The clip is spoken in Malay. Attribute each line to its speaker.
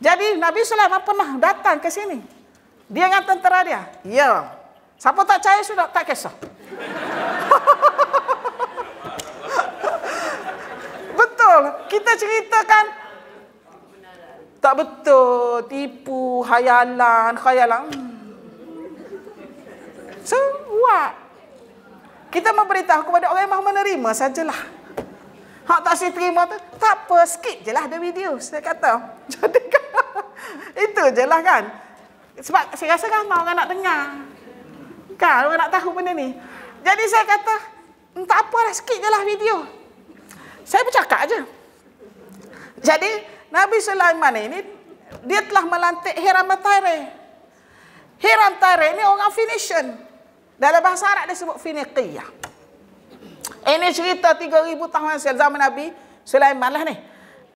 Speaker 1: Jadi Nabi Sulaiman pernah datang ke sini. Dia dengan tentera dia. Ya. Siapa tak percaya sudah tak kisah. betul. Kita ceritakan. Tak betul. Tipu, khayalan, khayalan. So, what? Kita memberitahu kepada orang yang mahu menerima sajalah. Hak tak si terima tu, tak apa, skip je lah the video. Saya kata, jadi itu je lah kan. Sebab saya rasa ramai kan orang nak dengar. Kan orang nak tahu benda ni. Jadi saya kata, tak apalah sikit je lah video. Saya bercakap aja. Jadi Nabi Sulaiman ini, dia telah melantik Hiram Tare. Hiram Tare ni orang Phoenician. Dalam bahasa Arab dia sebut Phoenicia. Ini cerita 3000 tahun zaman Nabi Sulaiman lah ni.